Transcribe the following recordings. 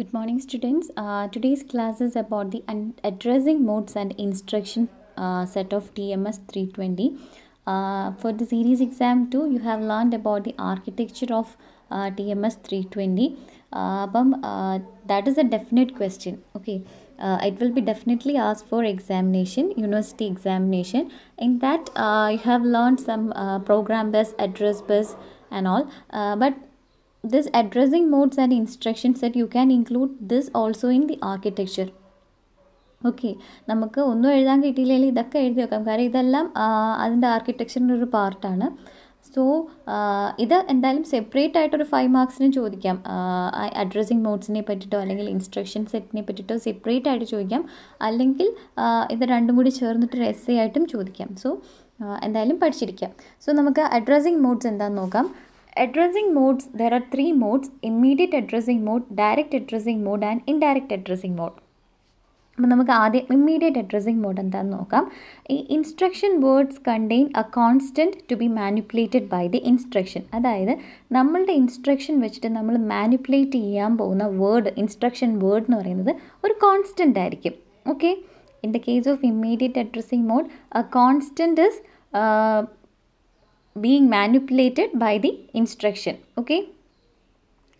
Good morning students. Uh, today's class is about the addressing modes and instruction uh, set of TMS 320. Uh, for the series exam 2 you have learned about the architecture of uh, TMS 320. Uh, but uh, that is a definite question. Okay. it will be definitely asked for examination, university examination. In that you have learned some program bus, address bus and all. but this addressing modes and instruction set you can include this also in the architecture okay നമുക്ക് ഒന്നും എഴുതാൻ കിട്ടിയില്ലെങ്കിൽ ഇതൊക്കെ എഴുതി വെക്കാം കാരണം ഇതെല്ലാം അതിൻ്റെ ആർക്കിടെക്ചറിൻ്റെ ഒരു പാർട്ടാണ് സോ ഇത് എന്തായാലും സെപ്പറേറ്റ് ആയിട്ടൊരു ഫൈവ് മാർക്സിന് ചോദിക്കാം അഡ്രസ്സിങ് മോഡ്സിനെ പറ്റിയിട്ടോ അല്ലെങ്കിൽ ഇൻസ്ട്രക്ഷൻ സെറ്റിനെ പറ്റിയിട്ടോ സെപ്പറേറ്റ് ആയിട്ട് ചോദിക്കാം അല്ലെങ്കിൽ ഇത് രണ്ടും കൂടി ചേർന്നിട്ടൊരു എസ് എ ആയിട്ടും ചോദിക്കാം സോ എന്തായാലും പഠിച്ചിരിക്കാം സോ നമുക്ക് അഡ്രസ്സിങ് മോഡ്സ് എന്താണെന്ന് നോക്കാം Addressing modes, there are three modes immediate addressing mode, direct addressing mode, and indirect addressing mode. അപ്പം നമുക്ക് ആദ്യം ഇമ്മീഡിയറ്റ് അഡ്രസ്സിംഗ് മോഡ് എന്താണെന്ന് നോക്കാം ഈ instruction words contain a constant to be manipulated by the instruction അതായത് നമ്മളുടെ ഇൻസ്ട്രക്ഷൻ വെച്ചിട്ട് നമ്മൾ മാനിപ്പുലേറ്റ് ചെയ്യാൻ പോകുന്ന വേർഡ് ഇൻസ്ട്രക്ഷൻ വേർഡ് എന്ന് പറയുന്നത് ഒരു കോൺസ്റ്റൻ്റ് ആയിരിക്കും okay in the case of immediate addressing mode a constant is being manipulated by the instruction. Okay.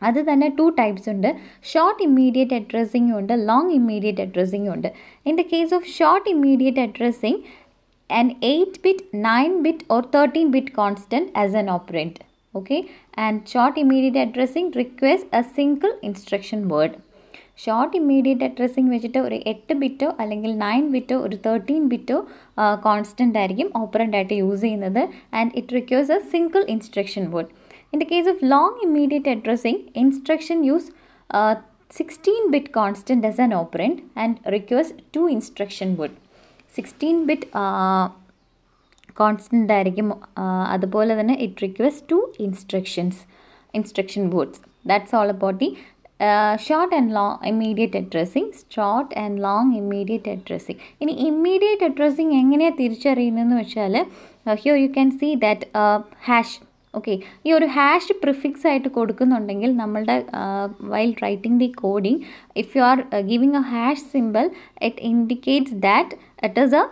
Other than two types under short immediate addressing under long immediate addressing under. In the case of short immediate addressing, an 8 bit, 9 bit, or 13 bit constant as an operand. Okay. And short immediate addressing requires a single instruction word. Short immediate addressing വെച്ചിട്ട് ഒരു എട്ട് ബിറ്റോ അല്ലെങ്കിൽ nine ബിറ്റോ ഒരു thirteen ബിറ്റോ constant ആയിരിക്കും ഓപ്പറൻ്റായിട്ട് ആയിട്ട് use ചെയ്യുന്നത് and it requires a single instruction word in the case of long immediate addressing instruction use 16 bit constant as an operand and requires two instruction word 16 bit constant ആയിരിക്കും അതുപോലെ തന്നെ it request two instructions instruction words that's all about the short and long immediate addressing short and long immediate addressing ഇനി immediate addressing എങ്ങനെയാണ് തിരിച്ചറിയുന്നതെന്ന് വെച്ചാൽ here you can see that hash okay ഈ ഒരു hash prefix ആയിട്ട് കൊടുക്കുന്നുണ്ടെങ്കിൽ നമ്മളുടെ while writing the coding if you are giving a hash symbol it indicates that it is a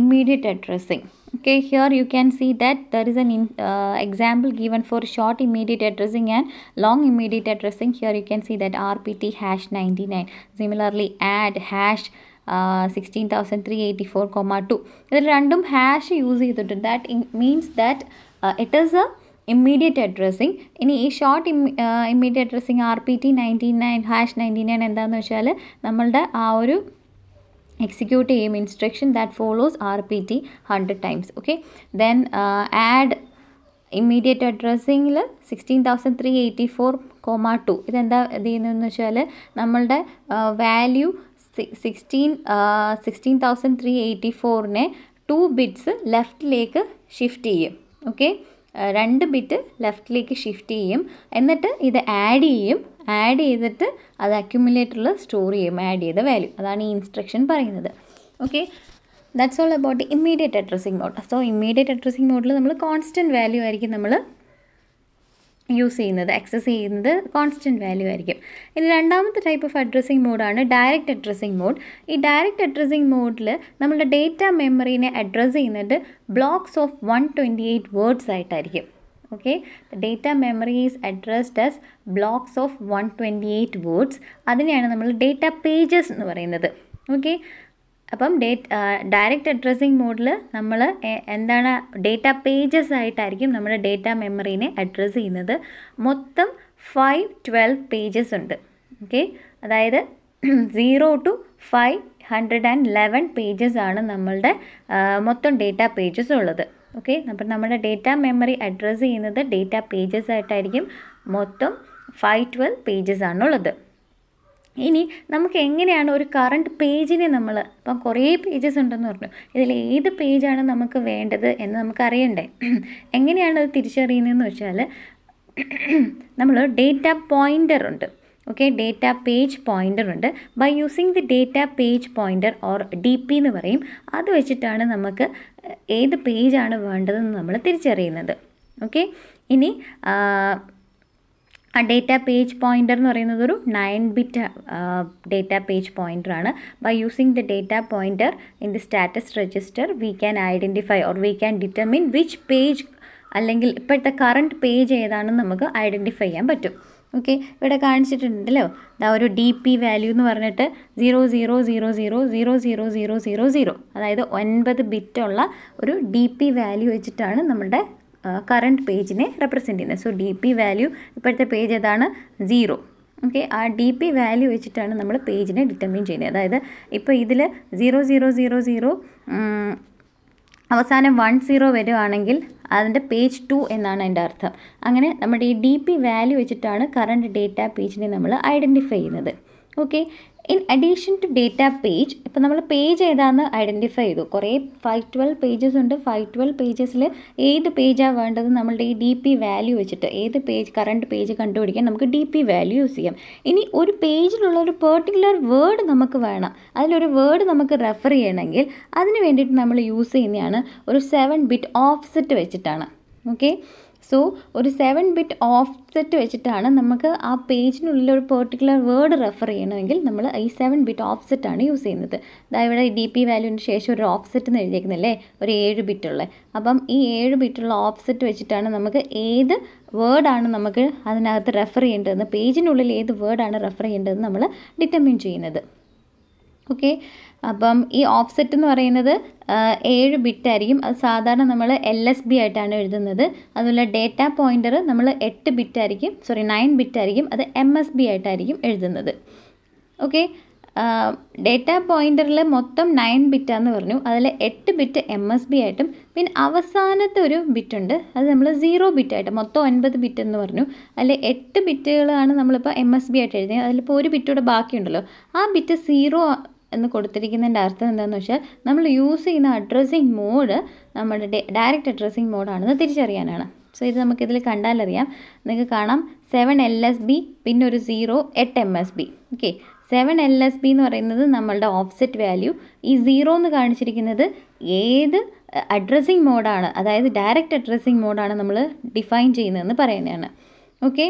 immediate addressing okay here you can see that there is an in, uh, example given for short immediate addressing and long immediate addressing here you can see that rpt hash 99 similarly add hash uh, 16384 comma 2 that means that uh, it is a immediate addressing in a short Im uh, immediate addressing rpt 99 hash 99 and then the shell number execute uh, uh, uh, ചെയ്യും instruction that follows R P T hundred times okay then add immediate അഡ്രസ്സിങ്ങിൽ sixteen thousand three eighty four comma two ഇതെന്താ ഇത് ചെയ്യുന്നതെന്ന് വെച്ചാൽ നമ്മളുടെ value sixteen sixteen thousand three eighty ഫോറിനെ two bits ലെഫ്റ്റിലേക്ക് shift ചെയ്യും ഓക്കെ രണ്ട് ബിറ്റ് ലെഫ്റ്റിലേക്ക് ഷിഫ്റ്റ് ചെയ്യും എന്നിട്ട് ഇത് ആഡ് ചെയ്യും ആഡ് ചെയ്തിട്ട് അത് അക്യുമുലേറ്ററിൽ സ്റ്റോർ ചെയ്യും ആഡ് ചെയ്ത വാല്യൂ അതാണ് ഈ ഇൻസ്ട്രക്ഷൻ പറയുന്നത് okay that's all about immediate addressing mode so immediate addressing മോഡിൽ നമ്മൾ കോൺസ്റ്റൻറ്റ് വാല്യൂ ആയിരിക്കും നമ്മൾ യൂസ് ചെയ്യുന്നത് ആക്സസ് ചെയ്യുന്നത് കോൺസ്റ്റൻറ്റ് വാല്യൂ ആയിരിക്കും ഇനി രണ്ടാമത്തെ ടൈപ്പ് ഓഫ് അഡ്രസ്സിങ് മോഡാണ് ഡയറക്റ്റ് അഡ്രസ്സിങ് മോഡ് ഈ ഡയറക്റ്റ് അഡ്രസ്സിങ് മോഡിൽ നമ്മുടെ ഡേറ്റ മെമ്മറീനെ അഡ്രസ്സ് ചെയ്യുന്നത് blocks of one twenty eight words ആയിട്ടായിരിക്കും okay data memory is addressed as blocks of one twenty eight words അതിനെയാണ് നമ്മൾ ഡേറ്റ പേജസ് എന്ന് പറയുന്നത് ഓക്കെ അപ്പം ഡേറ്റ് ഡയറക്റ്റ് അഡ്രസ്സിങ് മോഡിൽ നമ്മൾ എന്താണ് ഡേറ്റ പേജസ് ആയിട്ടായിരിക്കും നമ്മുടെ ഡേറ്റ മെമ്മറീനെ അഡ്രസ്സ് ചെയ്യുന്നത് മൊത്തം ഫൈവ് ട്വൽവ് പേജസ് ഉണ്ട് ഓക്കെ അതായത് zero two five hundred and eleven pages ആണ് നമ്മളുടെ മൊത്തം ഡേറ്റ പേജസ് ഉള്ളത് ഓക്കെ അപ്പം നമ്മുടെ ഡേറ്റ മെമ്മറി അഡ്രസ്സ് ചെയ്യുന്നത് ഡേറ്റ പേജസ് ആയിട്ടായിരിക്കും മൊത്തം ഫൈവ് ട്വൽവ് പേജസ് ആണുള്ളത് ഇനി നമുക്ക് എങ്ങനെയാണ് ഒരു കറണ്ട് പേജിനെ നമ്മൾ ഇപ്പം കുറേ പേജസ് ഉണ്ടെന്ന് പറഞ്ഞു ഇതിൽ ഏത് പേജാണ് നമുക്ക് വേണ്ടത് എന്ന് നമുക്ക് അറിയണ്ടേ എങ്ങനെയാണ് അത് തിരിച്ചറിയുന്നതെന്ന് വെച്ചാൽ നമ്മൾ ഡേറ്റ പോയിൻ്റർ ഉണ്ട് ഓക്കെ ഡേറ്റ പേജ് പോയിൻ്റർ ഉണ്ട് by using the data page pointer or D P എന്ന് പറയും അത് വെച്ചിട്ടാണ് നമുക്ക് ഏത് പേജാണ് വേണ്ടതെന്ന് നമ്മൾ തിരിച്ചറിയുന്നത് ഓക്കെ ഇനി ആ ഡേറ്റ പേജ് പോയിൻ്റർ എന്ന് പറയുന്നത് ഒരു nine bit data page pointer ആണ് by using the data pointer in the status register we can identify or we can determine which page അല്ലെങ്കിൽ ഇപ്പോഴത്തെ കറണ്ട് പേജ് ഏതാണെന്ന് നമുക്ക് ഐഡൻറ്റിഫൈ ചെയ്യാൻ പറ്റും ഓക്കെ ഇവിടെ കാണിച്ചിട്ടുണ്ടല്ലോ ഇതാ ഒരു ഡി പി വാല്യൂ എന്ന് പറഞ്ഞിട്ട് zero zero zero zero zero zero zero zero zero അതായത് ഒൻപത് ബിറ്റുള്ള ഒരു ഡി പി വാല്യൂ വെച്ചിട്ടാണ് നമ്മുടെ കറണ്ട് പേജിനെ റെപ്രസെൻറ്റ് ചെയ്യുന്നത് സോ ഡി പി വാല്യൂ ഇപ്പോഴത്തെ പേജ് ഏതാണ് സീറോ ഓക്കെ ആ ഡി പി വാല്യൂ വെച്ചിട്ടാണ് നമ്മൾ പേജിനെ ഡിറ്റർമിൻ ചെയ്യുന്നത് അതായത് ഇപ്പോൾ ഇതിൽ സീറോ സീറോ സീറോ സീറോ അവസാനം വൺ സീറോ വരുവാണെങ്കിൽ അതിൻ്റെ പേജ് ടു എന്നാണ് അതിൻ്റെ അർത്ഥം അങ്ങനെ നമ്മുടെ ഈ ഡി പി വാല്യൂ വെച്ചിട്ടാണ് കറണ്ട് ഡേറ്റ പേജിനെ നമ്മൾ ഐഡൻറ്റിഫൈ ചെയ്യുന്നത് okay in addition to data page ഇപ്പോൾ നമ്മൾ പേജ് ഏതാണെന്ന് ഐഡൻറ്റിഫൈ ചെയ്തു കുറേ ഫൈവ് ട്വൽവ് പേജസ് ഉണ്ട് ഫൈവ് ട്വൽവ് പേജസിൽ ഏത് പേജാണ് വേണ്ടത് നമ്മളുടെ ഈ ഡി പി വാല്യൂ വെച്ചിട്ട് ഏത് പേജ് കറണ്ട് പേജ് കണ്ടുപിടിക്കാൻ നമുക്ക് ഡി പി വാല്യൂ യൂസ് ചെയ്യാം ഇനി ഒരു പേജിലുള്ള ഒരു പെർട്ടിക്കുലർ വേർഡ് നമുക്ക് വേണം അതിലൊരു വേർഡ് നമുക്ക് റെഫർ ചെയ്യണമെങ്കിൽ അതിന് വേണ്ടിയിട്ട് നമ്മൾ യൂസ് ചെയ്യുന്നതാണ് ഒരു സെവൻ ബിറ്റ് ഓഫ്സെറ്റ് വെച്ചിട്ടാണ് ഓക്കെ സോ ഒരു സെവൻ ബിറ്റ് സെറ്റ് വെച്ചിട്ടാണ് നമുക്ക് ആ പേജിനുള്ളിൽ ഒരു പെർട്ടിക്കുലർ വേർഡ് റെഫർ ചെയ്യണമെങ്കിൽ നമ്മൾ ഈ സെവൻ ബിറ്റ് സെറ്റാണ് യൂസ് ചെയ്യുന്നത് അതായത് ഇവിടെ ഡി പി വാല്യൂവിന് ശേഷം ഒരു ഓഫ്സെറ്റ് എന്ന് എഴുതിയിരിക്കുന്നില്ലേ ഒരു ഏഴ് ബിറ്റുള്ള അപ്പം ഈ ഏഴ് ബിറ്റുള്ള സെറ്റ് വെച്ചിട്ടാണ് നമുക്ക് ഏത് വേർഡാണ് നമുക്ക് അതിനകത്ത് റെഫർ ചെയ്യേണ്ടതെന്ന് പേജിനുള്ളിൽ ഏത് വേർഡാണ് റെഫർ ചെയ്യേണ്ടതെന്ന് നമ്മൾ ഡിറ്റർമിൻ ചെയ്യുന്നത് ഓക്കെ അപ്പം ഈ ഓഫ്സെറ്റ് എന്ന് പറയുന്നത് ഏഴ് ബിറ്റായിരിക്കും അത് സാധാരണ നമ്മൾ എൽ എസ് ബി ആയിട്ടാണ് എഴുതുന്നത് അതുപോലെ ഡേറ്റ പോയിൻ്റർ നമ്മൾ എട്ട് ബിറ്റായിരിക്കും സോറി നയൻ ബിറ്റായിരിക്കും അത് എം എസ് ബി ആയിട്ടായിരിക്കും എഴുതുന്നത് ഓക്കെ ഡേറ്റ പോയിൻ്ററിൽ മൊത്തം നയൻ ബിറ്റാന്ന് പറഞ്ഞു അതിൽ എട്ട് ബിറ്റ് എം എസ് ബി ആയിട്ടും പിന്നെ അവസാനത്തെ ഒരു ബിറ്റുണ്ട് അത് നമ്മൾ സീറോ ബിറ്റായിട്ട് മൊത്തം ഒൻപത് ബിറ്റ് എന്ന് പറഞ്ഞു അതിൽ എട്ട് ബിറ്റുകളാണ് നമ്മളിപ്പോൾ എം എസ് ബി ആയിട്ട് എഴുതിയത് അതിലിപ്പോൾ ഒരു ബിറ്റൂടെ ബാക്കിയുണ്ടല്ലോ ആ ബിറ്റ് സീറോ എന്ന് കൊടുത്തിരിക്കുന്നതിൻ്റെ അർത്ഥം എന്താണെന്ന് വെച്ചാൽ നമ്മൾ യൂസ് ചെയ്യുന്ന അഡ്രസ്സിങ് മോഡ് നമ്മുടെ ഡയറക്റ്റ് അഡ്രസ്സിങ് മോഡാണെന്ന് തിരിച്ചറിയാനാണ് സോ ഇത് നമുക്കിതിൽ കണ്ടാലറിയാം നിങ്ങൾക്ക് കാണാം സെവൻ എൽ എസ് ബി പിന്നെ ഒരു സീറോ എട്ട് M S B okay seven L S B എന്ന് പറയുന്നത് നമ്മളുടെ ഓഫ്സെറ്റ് വാല്യൂ ഈ സീറോ എന്ന് കാണിച്ചിരിക്കുന്നത് ഏത് അഡ്രസ്സിങ് മോഡാണ് അതായത് ഡയറക്റ്റ് അഡ്രസ്സിങ് മോഡാണ് നമ്മൾ ഡിഫൈൻ ചെയ്യുന്നതെന്ന് പറയുന്നതാണ് ഓക്കെ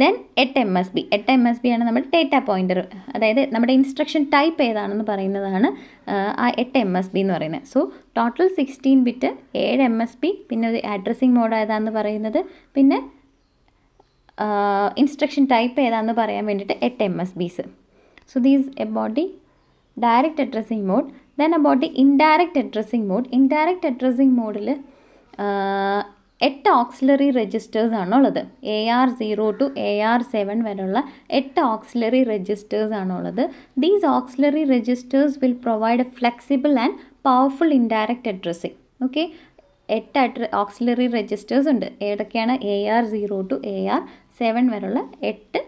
ദെൻ എട്ട് എം എസ് ബി എട്ട് എം എസ് ബി ആണ് നമ്മുടെ ഡേറ്റ പോയിൻ്റർ അതായത് നമ്മുടെ ഇൻസ്ട്രക്ഷൻ ടൈപ്പ് ഏതാണെന്ന് പറയുന്നതാണ് ആ എട്ട് എം എസ് ബി എന്ന് പറയുന്നത് സോ ടോട്ടൽ സിക്സ്റ്റീൻ ബിറ്റ് ഏഴ് എം എസ് ബി പിന്നെ ഒരു അഡ്രസ്സിങ് മോഡ് ഏതാന്ന് പറയുന്നത് പിന്നെ ഇൻസ്ട്രക്ഷൻ ടൈപ്പ് ഏതാണെന്ന് പറയാൻ വേണ്ടിയിട്ട് എട്ട് M S Bs so these about the direct addressing mode then about the indirect addressing mode indirect addressing മോഡിൽ എട്ട് ഓക്സിലറി രജിസ്റ്റേഴ്സ് ആണുള്ളത് A R zero two A R seven വരെയുള്ള എട്ട് ഓക്സിലറി രജിസ്റ്റേഴ്സ് ആണുള്ളത് these auxiliary registers will provide flexible and powerful indirect addressing okay എട്ട് അഡ്ര auxiliary registers ഉണ്ട് ഏതൊക്കെയാണ് A R zero two A R seven വരെയുള്ള എട്ട്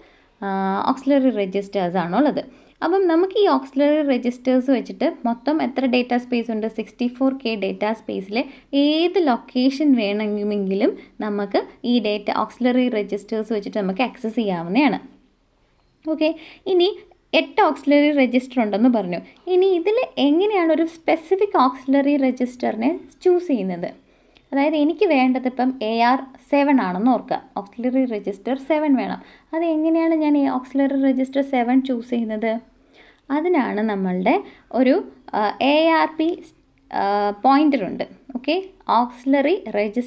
ഓക്സിലറി രജിസ്റ്റേഴ്സ് ആണുള്ളത് അപ്പം നമുക്ക് ഈ ഓക്സിലറി രജിസ്റ്റേഴ്സ് വെച്ചിട്ട് മൊത്തം എത്ര ഡേറ്റാ സ്പേസ് ഉണ്ട് സിക്സ്റ്റി ഫോർ കെ ഡേറ്റാ സ്പേസിൽ ഏത് ലൊക്കേഷൻ വേണമെങ്കിലും നമുക്ക് ഈ ഡേറ്റ ഓക്സിലറി രജിസ്റ്റേഴ്സ് വെച്ചിട്ട് നമുക്ക് ആക്സസ് ചെയ്യാവുന്നതാണ് ഓക്കെ ഇനി എട്ട് ഓക്സിലറി രജിസ്റ്റർ ഉണ്ടെന്ന് പറഞ്ഞു ഇനി ഇതിൽ എങ്ങനെയാണ് ഒരു സ്പെസിഫിക് ഓക്സിലറി രജിസ്റ്ററിനെ ചൂസ് ചെയ്യുന്നത് അതായത് എനിക്ക് വേണ്ടത് ഇപ്പം എ ആർ സെവൻ ആണെന്ന് ഓർക്കുക ഓക്സിലറി രജിസ്റ്റർ സെവൻ വേണം അത് എങ്ങനെയാണ് ഞാൻ ഈ ഓക്സിലറി രജിസ്റ്റർ സെവൻ ചൂസ് ചെയ്യുന്നത് അതിനാണ് നമ്മളുടെ ഒരു എ ആർ പി ഉണ്ട് ഓക്കെ ഓക്സിലറി രജിസ്റ്റർ